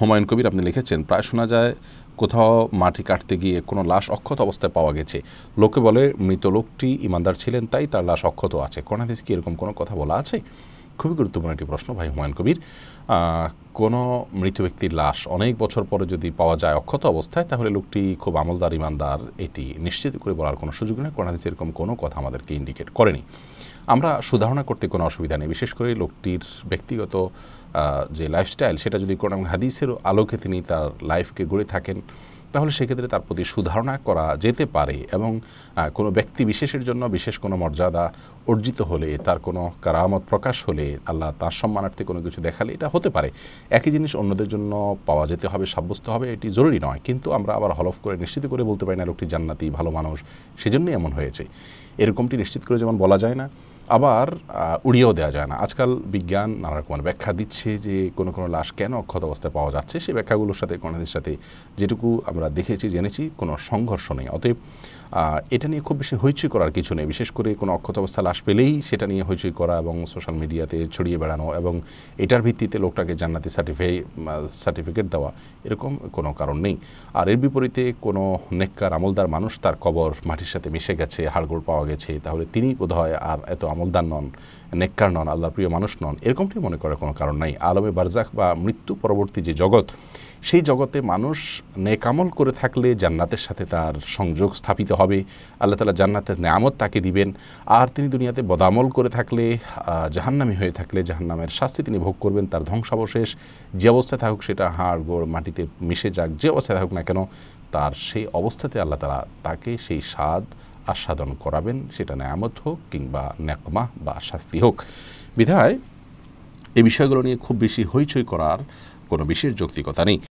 হুমায়ুন কবির আপনি লিখেছেন প্রায় শোনা যায় কোথাও মাটি কাটতে গিয়ে কোনো লাশ অক্ষত অবস্থায় পাওয়া গেছে লোকে বলে মৃত লোকটি ইমানদার ছিলেন তাই তার লাশ অক্ষত আছে কোনাদিস কি এরকম কোনো কথা বলা আছে খুবই গুরুত্বপূর্ণ একটি প্রশ্ন ভাই হুমায়ুন কবির কোনো মৃত ব্যক্তির লাশ অনেক বছর পরে যদি পাওয়া যায় অক্ষত অবস্থায় তাহলে লোকটি খুব আমলদার ইমানদার এটি নিশ্চিত করে বলার কোনো সুযোগ নেই কোন হাদিস এরকম কোনো কথা আমাদেরকে ইন্ডিকেট করেনি আমরা সুধারণা করতে কোনো অসুবিধা নেই বিশেষ করে লোকটির ব্যক্তিগত যে লাইফস্টাইল সেটা যদি কোনো হাদিসের আলোকে তিনি তার লাইফকে গড়ে থাকেন তাহলে সেক্ষেত্রে তার প্রতি সুধারণা করা যেতে পারে এবং কোনো ব্যক্তি বিশেষের জন্য বিশেষ কোনো মর্যাদা অর্জিত হলে তার কোনো কারামত প্রকাশ হলে আল্লাহ তার সম্মানার্থে কোনো কিছু দেখালে এটা হতে পারে একই জিনিস অন্যদের জন্য পাওয়া যেতে হবে সাব্যস্ত হবে এটি জরুরি নয় কিন্তু আমরা আবার হলফ করে নিশ্চিত করে বলতে পারি না লোকটি জান্নাতি ভালো মানুষ সেজন্যই এমন হয়েছে এরকমটি নিশ্চিত করে যেমন বলা যায় না আবার উড়িয়েও দেওয়া যায় না আজকাল বিজ্ঞান নানা রকমের মানে ব্যাখ্যা দিচ্ছে যে কোনো কোনো লাশ কেন অক্ষত অবস্থায় পাওয়া যাচ্ছে সেই ব্যাখ্যাগুলোর সাথে কোনোদের সাথে যেটুকু আমরা দেখেছি জেনেছি কোনো সংঘর্ষ নেই অতএব এটা নিয়ে খুব বেশি হইচই করার কিছু নেই বিশেষ করে কোনো অক্ষত অবস্থা লাশ পেলেই সেটা নিয়ে হইচই করা এবং সোশ্যাল মিডিয়াতে ছড়িয়ে বেড়ানো এবং এটার ভিত্তিতে লোকটাকে জান্নাতি সার্টিফাই সার্টিফিকেট দেওয়া এরকম কোনো কারণ নেই আর এর বিপরীতে কোনো নেককার আমলদার মানুষ তার কবর মাটির সাথে মিশে গেছে হাড়গোড় পাওয়া গেছে তাহলে তিনি বোধ হয় আর এত আমলদার নন নেককার নন আল্লাহর প্রিয় মানুষ নন এরকমটি মনে করার কোনো কারণ নাই আলমে বারজাক বা মৃত্যু পরবর্তী যে জগৎ সেই জগতে মানুষ নেকামল করে থাকলে জান্নাতের সাথে তার সংযোগ স্থাপিত হবে আল্লাহ তালা জান্নাতের নেয়ামত তাকে দিবেন আর তিনি দুনিয়াতে বদামল করে থাকলে জাহান্নামি হয়ে থাকলে জাহান্নামের শাস্তি তিনি ভোগ করবেন তার ধ্বংসাবশেষ যে অবস্থায় থাকুক সেটা হাড় গোড় মাটিতে মিশে যাক যে অবস্থায় থাকুক না কেন তার সেই অবস্থাতে আল্লাহ তালা তাকে সেই স্বাদ আস্বাদন করাবেন সেটা নেয়ামত হোক কিংবা নেকমা বা শাস্তি হোক বিধায় এই বিষয়গুলো নিয়ে খুব বেশি হইচই করার কোনো বিশেষ যৌক্তিকতা নেই